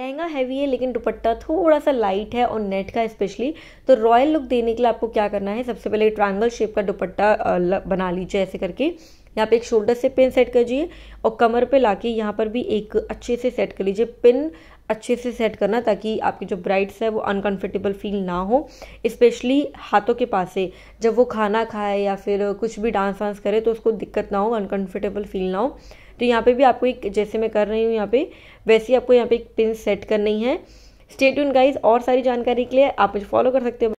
lehenga heavy है लेकिन दुपट्टा थोड़ा सा लाइट है और नेट का स्पेशली तो रॉयल लुक देने के लिए आपको क्या करना है सबसे पहले ट्रायंगल शेप का दुपट्टा बना लीजिए ऐसे करके यहाँ पे एक शोल्डर से पिन सेट दीजिए और कमर पे लाके यहाँ पर भी एक अच्छे से सेट कर लीजिए पिन अच्छे से सेट करना ताकि आपकी जो ब्राइड्स है वो अनकंफर्टेबल फील ना हो स्पेशली हाथों के पास से जब वो खाना खाए या फिर कुछ भी डांस वांस करे तो उसको दिक्कत ना हो अनकंफर्टेबल फील ना हो तो यहाँ पे भी आपको एक जैसे मैं कर रही हूँ यहाँ पे वैसे ही आपको यहाँ पे एक पिन सेट करनी है स्टेट उन गाइज और सारी जानकारी के लिए आप मुझे फॉलो कर सकते हो